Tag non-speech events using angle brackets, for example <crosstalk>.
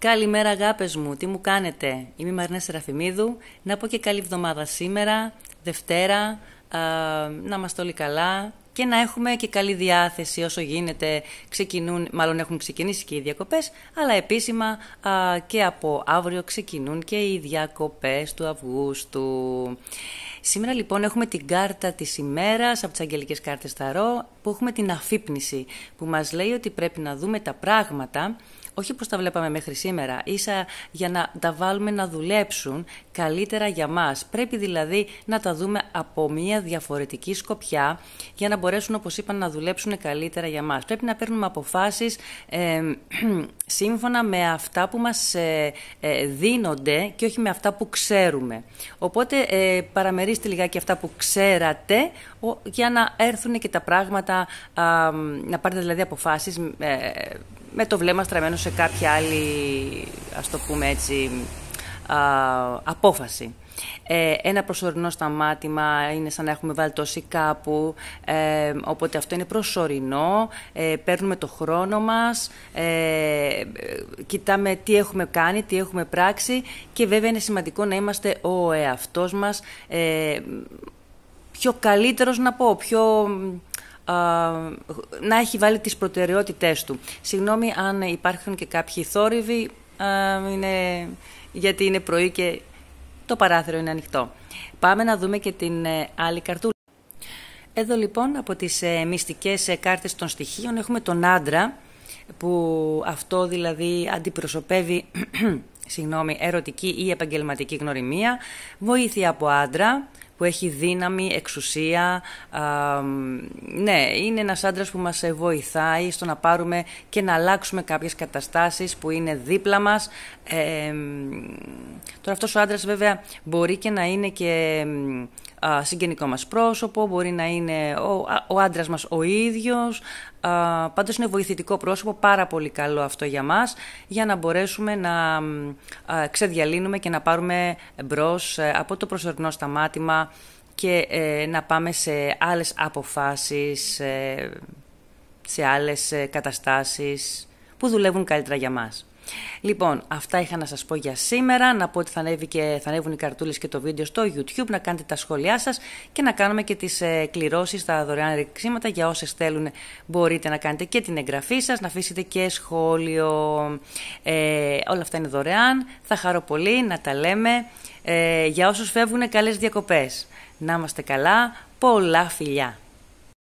Καλημέρα αγάπες μου, τι μου κάνετε. Είμαι η Μαρνέ Σεραφημίδου. Να πω και καλή εβδομάδα σήμερα, Δευτέρα, α, να είμαστε όλοι καλά και να έχουμε και καλή διάθεση όσο γίνεται. Ξεκινούν, μάλλον έχουν ξεκινήσει και οι διακοπές, αλλά επίσημα α, και από αύριο ξεκινούν και οι διακοπές του Αυγούστου. Σήμερα λοιπόν έχουμε την κάρτα της ημέρας από τις Αγγελικές Κάρτες Ταρό που έχουμε την αφύπνιση που μας λέει ότι πρέπει να δούμε τα πράγματα όχι όπω τα βλέπαμε μέχρι σήμερα, ίσα για να τα βάλουμε να δουλέψουν καλύτερα για μας. Πρέπει δηλαδή να τα δούμε από μια διαφορετική σκοπιά για να μπορέσουν, όπως είπαν, να δουλέψουν καλύτερα για μας. Πρέπει να παίρνουμε αποφάσεις <clears throat> σύμφωνα με αυτά που μας ε, ε, δίνονται και όχι με αυτά που ξέρουμε. Οπότε ε, παραμερίστε λιγάκι αυτά που ξέρατε για να έρθουν και τα πράγματα, να πάρετε δηλαδή αποφάσεις με το βλέμμα στραμμένο σε κάποια άλλη, ας το πούμε έτσι, απόφαση. Ε, ένα προσωρινό σταμάτημα είναι σαν να έχουμε βάλει τόση κάπου, ε, οπότε αυτό είναι προσωρινό, ε, παίρνουμε το χρόνο μας, ε, κοιτάμε τι έχουμε κάνει, τι έχουμε πράξει και βέβαια είναι σημαντικό να είμαστε ο εαυτός μας, ε, πιο καλύτερος να πω, πιο να έχει βάλει τις προτεραιότητές του. Συγγνώμη αν υπάρχουν και κάποιοι θόρυβοι, είναι, γιατί είναι πρωί και το παράθυρο είναι ανοιχτό. Πάμε να δούμε και την ε, άλλη καρτούλα. Εδώ λοιπόν από τις ε, μυστικές ε, κάρτες των στοιχείων έχουμε τον άντρα, που αυτό δηλαδή αντιπροσωπεύει <clears throat> συγγνώμη, ερωτική ή επαγγελματική γνωριμία, βοήθεια από άντρα, που έχει δύναμη, εξουσία. ναι, είναι ένας άντρας που μας βοηθάει στο να πάρουμε και να αλλάξουμε κάποιες καταστάσεις που είναι δίπλα μας. Ε, τώρα αυτός ο άντρας βέβαια μπορεί και να είναι και α, συγγενικό μας πρόσωπο, μπορεί να είναι ο, ο άντρας μας ο ίδιος. Α, είναι βοηθητικό πρόσωπο, πάρα πολύ καλό αυτό για μας, για να μπορέσουμε να α, ξεδιαλύνουμε και να πάρουμε μπρος ε, από το προσωρινό σταμάτημα και ε, να πάμε σε άλλες αποφάσεις, ε, σε άλλες καταστάσεις που δουλεύουν καλύτερα για μας. Λοιπόν, αυτά είχα να σας πω για σήμερα. Να πω ότι θα, ανέβει και, θα ανέβουν οι καρτούλες και το βίντεο στο YouTube, να κάνετε τα σχόλιά σας και να κάνουμε και τις κληρώσει κληρώσεις, τα δωρεάν ρεξίματα. Για όσες θέλουν μπορείτε να κάνετε και την εγγραφή σας, να αφήσετε και σχόλιο. Ε, όλα αυτά είναι δωρεάν. Θα χαρώ πολύ να τα λέμε. Ε, για όσους φεύγουν, καλές διακοπές. Να είμαστε καλά. Πολλά φιλιά.